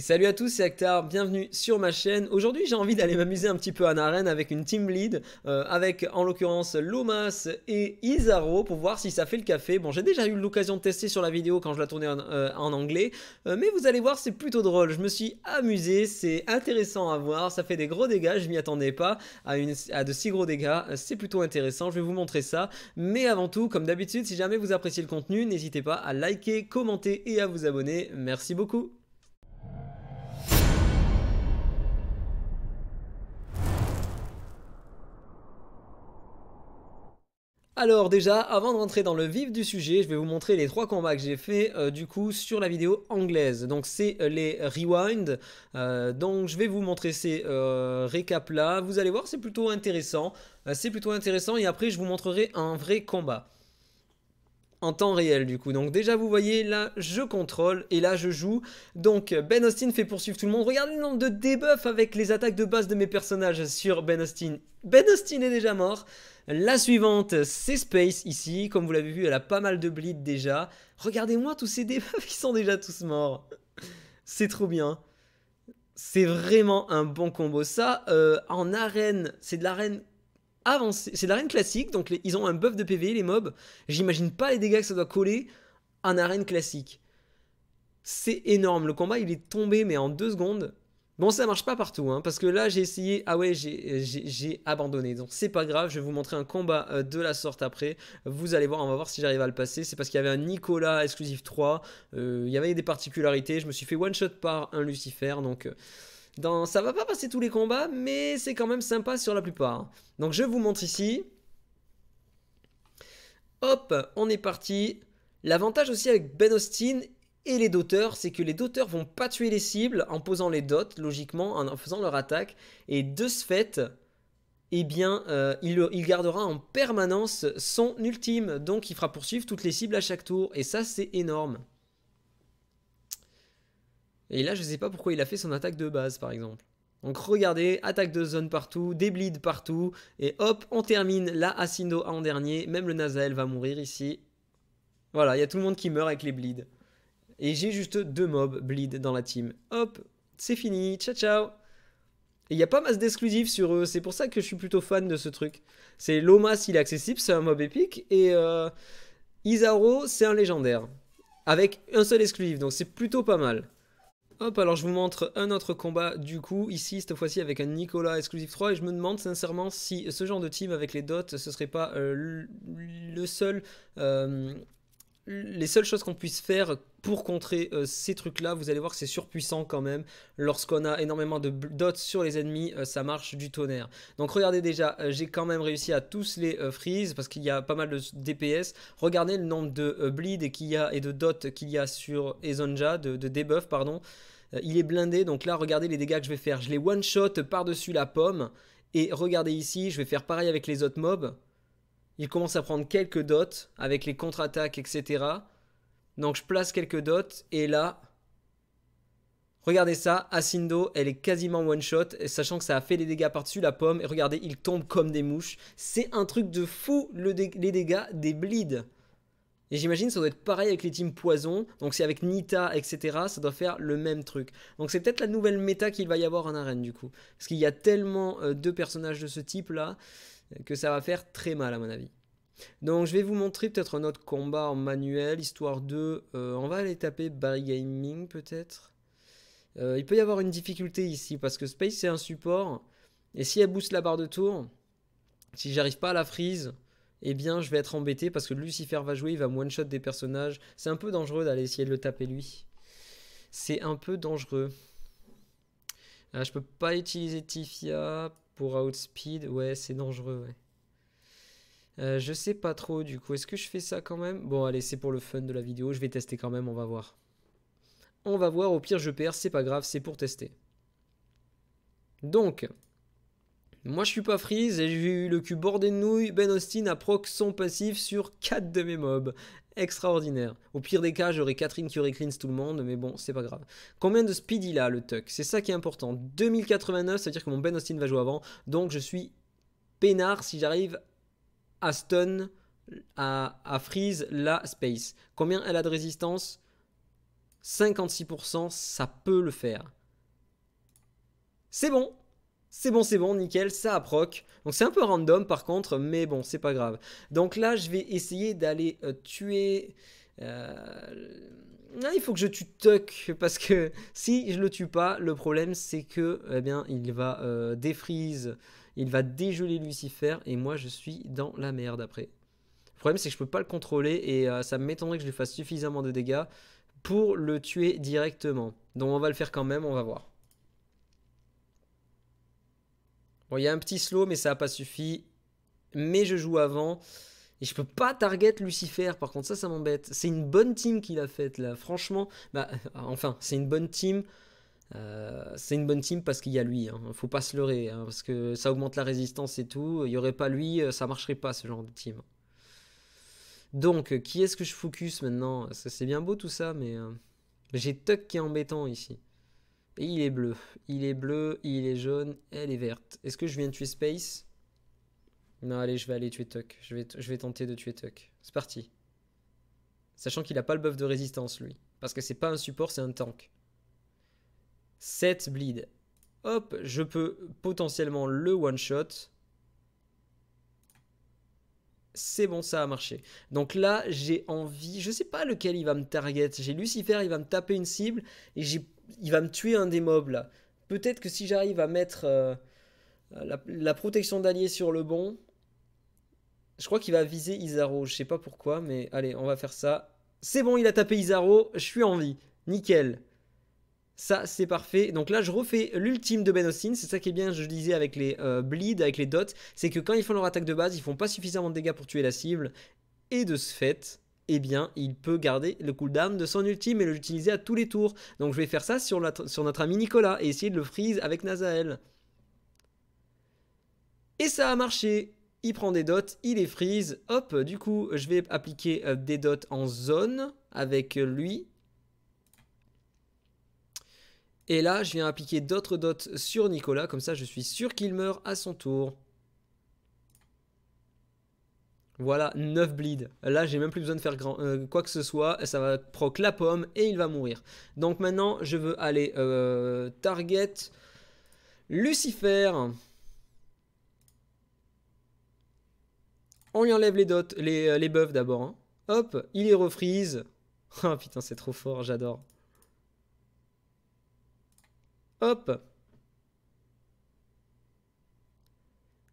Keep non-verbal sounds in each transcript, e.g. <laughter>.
salut à tous, c'est Actar, bienvenue sur ma chaîne. Aujourd'hui, j'ai envie d'aller m'amuser un petit peu en arène avec une team lead, euh, avec en l'occurrence Lomas et Isaro pour voir si ça fait le café. Bon, j'ai déjà eu l'occasion de tester sur la vidéo quand je la tournais en, euh, anglais, euh, mais vous allez voir, c'est plutôt drôle. Je me suis amusé, c'est intéressant à voir, ça fait des gros dégâts, je m'y attendais pas à de si gros dégâts, c'est plutôt intéressant, je vais vous montrer ça. Mais avant tout, comme d'habitude, si jamais vous appréciez le contenu, n'hésitez pas à liker, commenter et à vous abonner. Merci beaucoup. Alors déjà, avant de rentrer dans le vif du sujet, je vais vous montrer les trois combats que j'ai fait euh, du coup sur la vidéo anglaise. Donc c'est euh, les rewind. Euh, donc je vais vous montrer ces récaps là. Vous allez voir, c'est plutôt intéressant. c'est plutôt intéressant et après je vous montrerai un vrai combat en temps réel du coup. Donc déjà vous voyez là je contrôle et là je joue. Donc Ben Austin fait poursuivre tout le monde. Regardez le nombre de debuffs avec les attaques de base de mes personnages sur Ben Austin. Ben Austin est déjà mort. La suivante c'est Space ici. Comme vous l'avez vu elle a pas mal de bleed déjà. Regardez-moi tous ces debuffs qui sont déjà tous morts. C'est trop bien. C'est vraiment un bon combo. Ça, euh, en arène, c'est de l'arène c'est l'arène classique, donc ils ont un buff de PV, e, les mobs. J'imagine pas les dégâts que ça doit coller en arène classique. C'est énorme. Le combat, il est tombé, mais en deux secondes. Bon, ça marche pas partout, hein, parce que là, j'ai essayé. Ah ouais, euh, j'ai abandonné. Donc, c'est pas grave. Je vais vous montrer un combat euh, de la sorte après. Vous allez voir, on va voir si j'arrive à le passer. C'est parce qu'il y avait un Nicolas exclusif 3. Euh, il y avait des particularités. Je me suis fait one shot par un Lucifer. Donc ça va pas passer tous les combats, mais c'est quand même sympa sur la plupart. Donc je vous montre ici. Hop, on est parti. L'avantage aussi avec Ben Austin et les doteurs, c'est que les doteurs vont pas tuer les cibles en posant les dots, logiquement, en faisant leur attaque. Et de ce fait, eh bien, euh, il, gardera en permanence son ultime. Donc, il fera poursuivre toutes les cibles à chaque tour. Et ça, c'est énorme. Et là, je sais pas pourquoi il a fait son attaque de base, par exemple. Donc regardez, attaque de zone partout, des bleeds partout, et hop, on termine la Asindo en dernier, même le Nazael va mourir ici. Voilà, il y a tout le monde qui meurt avec les bleeds. Et j'ai juste deux mobs bleed dans la team. Hop, c'est fini, ciao ciao et il n'y a pas masse d'exclusifs sur eux, c'est pour ça que je suis plutôt fan de ce truc. C'est Lomas, il est accessible, c'est un mob épique, et euh, c'est un légendaire. Avec un seul exclusif, donc c'est plutôt pas mal. Hop, alors je vous montre un autre combat du coup, ici cette fois-ci avec un Nicolas Exclusive 3 et je me demande sincèrement si ce genre de team avec les dots ce serait pas euh, le seul euh, les seules choses qu'on puisse faire pour contrer euh, ces trucs-là, vous allez voir que c'est surpuissant quand même. Lorsqu'on a énormément de dots sur les ennemis, euh, ça marche du tonnerre. Donc regardez déjà, euh, j'ai quand même réussi à tous les freeze parce qu'il y a pas mal de DPS. Regardez le nombre de bleed et, y a, et de dots qu'il y a sur Ezonja, de, de debuff pardon. il est blindé, donc là regardez les dégâts que je vais faire. Je les one-shot par-dessus la pomme. Et regardez ici, je vais faire pareil avec les autres mobs. Il commence à prendre quelques dots avec les contre-attaques, etc. Donc je place quelques dots et là, regardez ça, Asindo, elle est quasiment one-shot, sachant que ça a fait des dégâts par-dessus la pomme. Et regardez, il tombe comme des mouches. C'est un truc de fou les dégâts des bleeds. Et j'imagine ça doit être pareil avec les teams poison, donc c'est avec Nita, etc., ça doit faire le même truc. Donc c'est peut-être la nouvelle méta qu'il va y avoir en arène du coup. Parce qu'il y a tellement euh, de personnages de ce type là, que ça va faire très mal à mon avis. Donc je vais vous montrer peut-être un autre combat en manuel, histoire de... Euh, on va aller taper Barry Gaming peut-être. Euh, il peut y avoir une difficulté ici, parce que Space c'est un support, et si elle booste la barre de tour, si j'arrive pas à la freeze, eh bien je vais être embêté, parce que Lucifer va jouer, il va one-shot des personnages. C'est un peu dangereux d'aller essayer de le taper lui. C'est un peu dangereux. Ah, je peux pas utiliser Tifia, pour outspeed, ouais, c'est dangereux, ouais. Euh, je sais pas trop du coup, est-ce que je fais ça quand même Bon allez, c'est pour le fun de la vidéo, je vais tester quand même, on va voir. On va voir, au pire je perds, c'est pas grave, c'est pour tester. Donc, moi je suis pas freeze et j'ai eu le cul bordé de nouilles, Ben Austin a proc son passif sur 4 de mes mobs extraordinaire. Au pire des cas, j'aurais Catherine qui aurait tout le monde, mais bon, c'est pas grave. Combien de speed il a le Tuck C'est ça qui est important. 2089, ça veut dire que mon Ben Austin va jouer avant, donc je suis peinard si j'arrive à stun, à, à, freeze la space. Combien elle a de résistance 56%, ça peut le faire. C'est bon c'est bon, c'est bon, nickel, ça approque Donc c'est un peu random par contre, mais bon, c'est pas grave. Donc là, je vais essayer d'aller euh, tuer... Euh, il faut que je tue Tuck, parce que <laughs> si je le tue pas, le problème c'est que, eh bien, il va euh, défrise, il va dégeler Lucifer, et moi je suis dans la merde après. Le problème c'est que je peux pas le contrôler, et ça m'étonnerait que je lui fasse suffisamment de dégâts pour le tuer directement. Donc on va le faire quand même, on va voir. Bon, il y a un petit slow, mais ça n'a pas suffi. Mais je joue avant. Et je peux pas target Lucifer, par contre, ça, ça m'embête. C'est une bonne team qu'il a faite, là. Franchement, bah, <laughs> enfin, c'est une bonne team. Euh, c'est une bonne team parce qu'il y a lui. Hein. Faut pas se leurrer, hein, parce que ça augmente la résistance et tout. Il y aurait pas lui, euh, ça marcherait pas, ce genre de team. Donc, euh, qui est-ce que je focus maintenant c'est bien beau tout ça, mais... J'ai Tuck qui est embêtant, ici il est bleu, il est bleu, il est jaune, elle est verte. Est-ce que je viens de tuer Space Non, allez, je vais aller tuer Tuck. Je vais, je vais tenter de tuer Tuck. C'est parti. Sachant qu'il n'a pas le buff de résistance, lui. Parce que c'est pas un support, c'est un tank. 7 bleed. Hop, je peux potentiellement le one-shot c'est bon, ça a marché. Donc là, j'ai envie, je sais pas lequel il va me target. J'ai Lucifer, il va me taper une cible et il va me tuer un des mobs Peut-être que si j'arrive à mettre euh, la, protection d'allié sur le bon, je crois qu'il va viser Isaro. Je sais pas pourquoi, mais allez, on va faire ça. C'est bon, il a tapé Isaro, je suis en vie. Nickel. Ça, c'est parfait. Donc là, je refais l'ultime de Ben C'est ça qui est bien, je disais, avec les euh, bleeds, avec les dots. C'est que quand ils font leur attaque de base, ils font pas suffisamment de dégâts pour tuer la cible. Et de ce fait, eh bien, il peut garder le cooldown de son ultime et l'utiliser à tous les tours. Donc je vais faire ça sur, sur notre ami Nicolas et essayer de le freeze avec Nazael. Et ça a marché il prend des dots, il les freeze, hop, du coup je vais appliquer euh, des dots en zone avec euh, lui, et là, je viens appliquer d'autres dots sur Nicolas, comme ça je suis sûr qu'il meurt à son tour. Voilà, 9 bleed. Là, j'ai même plus besoin de faire euh, quoi que ce soit. Ça va proc la pomme et il va mourir. Donc maintenant, je veux aller euh, target Lucifer. On lui enlève les dots, les, euh, buffs d'abord. Hein. Hop, il est refreeze. <laughs> Ah putain, c'est trop fort, j'adore. Hop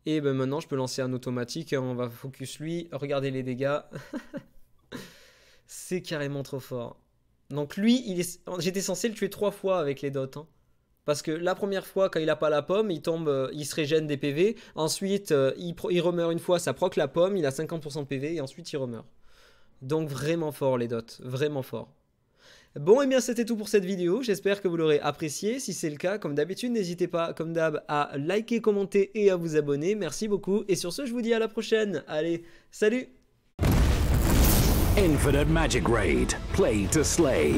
Et ben maintenant, je peux lancer un automatique. On va focus lui. Regardez les dégâts. <laughs> C'est carrément trop fort. Donc lui, j'étais censé le tuer trois fois avec les dots. Hein. Parce que la première fois, quand il a pas la pomme, il tombe, euh, il se régène des PV. Ensuite, euh, il, il remeurt une fois, ça proc la pomme, il a 50% de PV et ensuite il remeurt. Donc vraiment fort les dots, vraiment fort. Bon, et eh bien c'était tout pour cette vidéo, j'espère que vous l'aurez apprécié. Si c'est le cas, comme d'habitude, n'hésitez pas, comme d'hab, à liker, commenter et à vous abonner. Merci beaucoup, et sur ce, je vous dis à la prochaine. Allez, salut Infinite Magic Raid, play to slay.